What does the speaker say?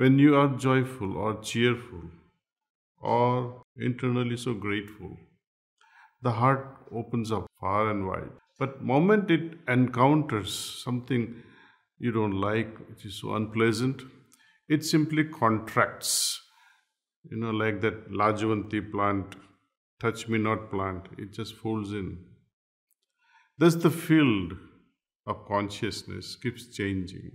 When you are joyful or cheerful or internally so grateful, the heart opens up far and wide. But moment it encounters something you don't like, which is so unpleasant, it simply contracts. You know, like that Lajavanti plant, touch me not plant, it just folds in. Thus, the field of consciousness keeps changing.